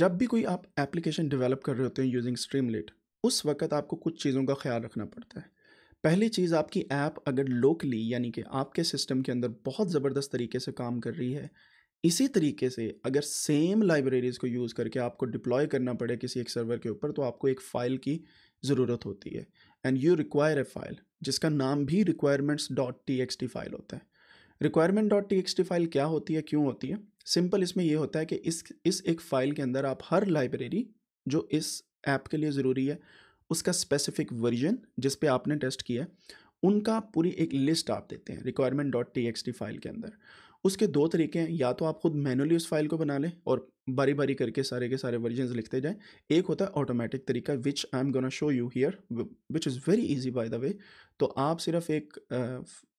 जब भी कोई आप एप्लीकेशन डेवलप कर रहे होते हैं यूजिंग स्ट्रीमलेट उस वक्त आपको कुछ चीज़ों का ख्याल रखना पड़ता है पहली चीज़ आपकी ऐप अगर लोकली यानी कि आपके सिस्टम के अंदर बहुत ज़बरदस्त तरीके से काम कर रही है इसी तरीके से अगर सेम लाइब्रेरीज़ को यूज़ करके आपको डिप्लॉय करना पड़े किसी एक सर्वर के ऊपर तो आपको एक फ़ाइल की ज़रूरत होती है and you require a file जिसका नाम भी requirements dot T X T file होता है requirement dot T X T file क्या होती है क्यों होती है सिंपल इसमें यह होता है कि इस इस एक फ़ाइल के अंदर आप हर लाइब्रेरी जो इस ऐप के लिए ज़रूरी है उसका स्पेसिफिक वर्जन जिस पे आपने टेस्ट किया है उनका पूरी एक लिस्ट आप देते हैं requirement dot T X T file के अंदर उसके दो तरीके हैं या तो आप खुद मैनुअली उस फाइल को बना लें और बारी बारी करके सारे के सारे वर्जन लिखते जाएं एक होता है ऑटोमेटिक तरीका which I am gonna show you here which is very easy by the way तो आप सिर्फ एक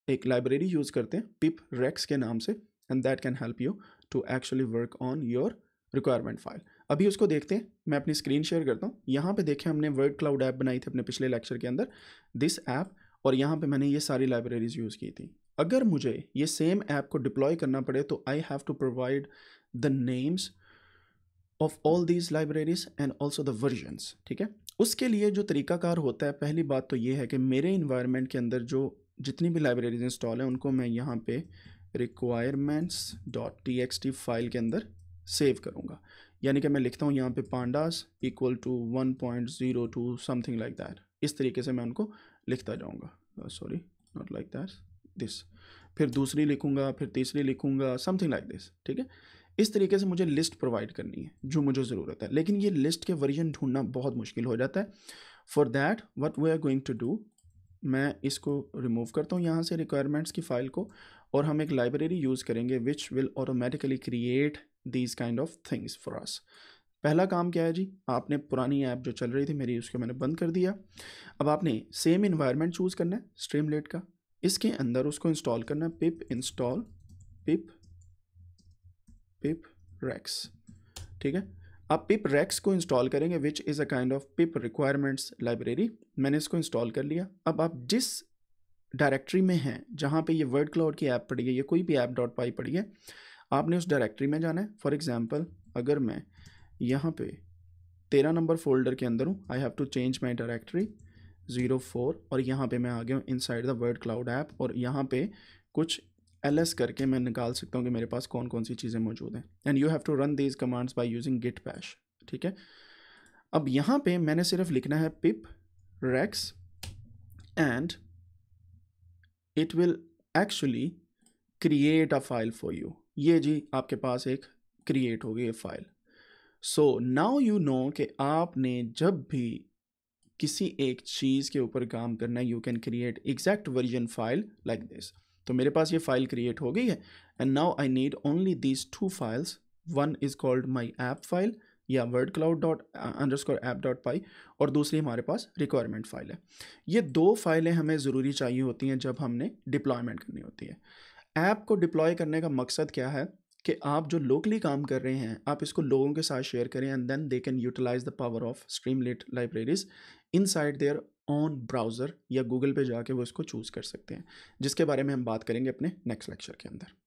एक लाइब्रेरी यूज़ करते हैं पिप रेक्स के नाम से and that can help you to actually work on your requirement file अभी उसको देखते हैं मैं अपनी स्क्रीन शेयर करता हूँ यहाँ पे देखें हमने वर्ड क्लाउड ऐप बनाई थी अपने पिछले लेक्चर के अंदर दिस ऐप और यहाँ पे मैंने ये सारी लाइब्रेरीज यूज़ की थी अगर मुझे ये सेम ऐप को डिप्लॉय करना पड़े तो I have to provide the names of all these libraries and also the versions ठीक है उसके लिए जो तरीकाकार होता है पहली बात तो ये है कि मेरे इन्वायरमेंट के अंदर जो जितनी भी लाइब्रेरीज इंस्टॉल हैं उनको मैं यहाँ पे requirements dot T X T file के अंदर सेव करूँगा यानी कि मैं लिखता हूँ यहाँ पे pandas equal to one point zero two something like that इस तरीके से मैं उनको लिखता जाऊँगा sorry not like that this फिर दूसरी लिखूँगा फिर तीसरी लिखूँगा समथिंग लाइक दिस ठीक है इस तरीके से मुझे लिस्ट प्रोवाइड करनी है जो मुझे ज़रूरत है लेकिन ये लिस्ट के वर्जन ढूंढना बहुत मुश्किल हो जाता है for that what we are going to do मैं इसको रिमूव करता हूँ यहाँ से रिक्वायरमेंट्स की फ़ाइल को और हम एक लाइब्रेरी यूज़ करेंगे which will automatically create these kind of things for us पहला काम क्या है जी आपने पुरानी ऐप जो चल रही थी मेरी उसको मैंने बंद कर दिया अब आपने सेम इन्वायरमेंट चूज़ करना है लेट का इसके अंदर उसको इंस्टॉल करना है पिप इंस्टॉल पिप पिप रैक्स ठीक है आप पिप रैक्स को इंस्टॉल करेंगे which is a kind of pip requirements library मैंने इसको इंस्टॉल कर लिया अब आप जिस डायरेक्ट्री में हैं जहाँ पे ये वर्ड क्लाउड की ऐप पड़ी है या कोई भी ऐप डॉट पाई पड़ी है आपने उस डायरेक्ट्री में जाना है फॉर एग्ज़ाम्पल अगर मैं यहाँ पे तेरह नंबर फोल्डर के अंदर हूँ I have to change my directory zero four और यहाँ पे मैं आ गया हूँ inside the word cloud app और यहाँ पे कुछ एल एस करके मैं निकाल सकता हूँ कि मेरे पास कौन कौन सी चीज़ें मौजूद हैं and you have to run these commands by using git bash ठीक है अब यहाँ पे मैंने सिर्फ लिखना है pipreqs and it will actually create a file for you ये जी आपके पास एक क्रिएट हो गई file so now you know कि आपने जब भी किसी एक चीज़ के ऊपर काम करना है you can create exact version file like this तो मेरे पास ये फाइल क्रिएट हो गई है and now I need only these two files one is called my app file या word cloud dot underscore app dot py और दूसरी हमारे पास रिक्वायरमेंट फाइल है ये दो फाइलें हमें ज़रूरी चाहिए होती हैं जब हमने डिप्लॉयमेंट करनी होती है ऐप को डिप्लॉय करने का मकसद क्या है कि आप जो लोकली काम कर रहे हैं आप इसको लोगों के साथ शेयर करें and then they can utilize the power of streamlit libraries inside there on browser या गूगल पे जाके वो इसको चूज़ कर सकते हैं जिसके बारे में हम बात करेंगे अपने नेक्स्ट लेक्चर के अंदर